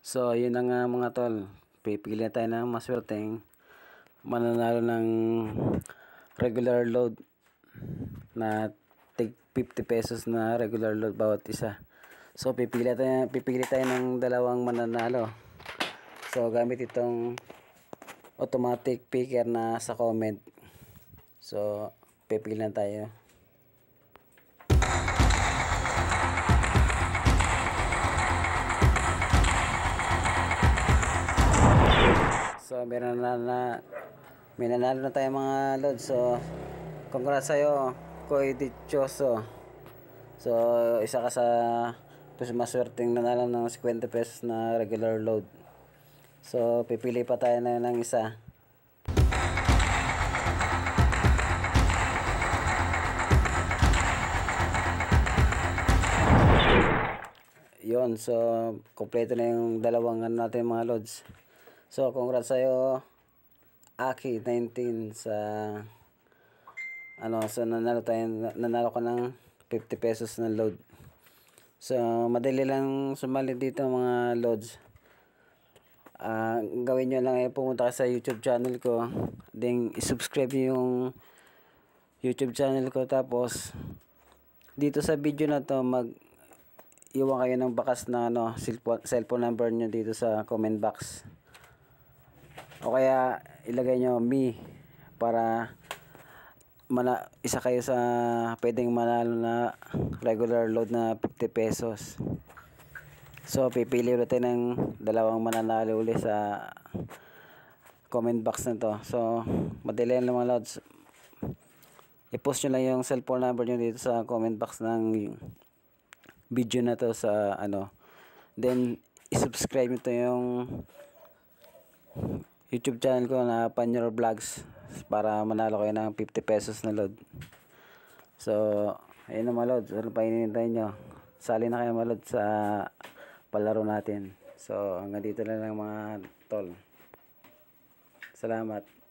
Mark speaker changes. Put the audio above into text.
Speaker 1: So, yun ang uh, mga tol. Pipili na tayo ng maswerteng mananalo ng regular load na take 50 pesos na regular load bawat isa. So, pipili tayo, pipili tayo ng dalawang mananalo. So, gamit itong automatic picker na sa comment. So, pipili na tayo. So, meron na may nanalo na tayo mga lord. So, congrats sa'yo, Koy Dichoso. So, isa ka sa mas maswerteng nanalo ng 50 pesos na regular load. So, pipili pa tayo na ng isa. yon so kompleto na yung dalawang ano natin mga lods So, congrats sa'yo, Aki 19 sa ano, so nanalo tayo, nanalo ka ng 50 pesos na load. So, madali lang sumali dito mga loads. Uh, ah, gawin nyo lang ay eh, pumunta ka sa YouTube channel ko. Then, subscribe yung YouTube channel ko. Tapos, dito sa video na to, mag iwan kayo ng bakas na ano, cellphone, cellphone number nyo dito sa comment box kaya ilagay nyo me para mana, isa kayo sa pwedeng manalo na regular load na 50 pesos so pipili ulit ng dalawang mananalo ulit sa comment box na to so madali yan mga lods i-post nyo lang yung cellphone number nyo dito sa comment box ng video na to sa ano then i-subscribe nyo to yung YouTube channel ko na Panyor Vlogs para manalo kayo ng 50 pesos na load. So, ayun na mga lods. Ano pa hinihintay nyo? Sali na kayo mga lods sa palaro natin. So, hanggang dito na lang mga tol. Salamat.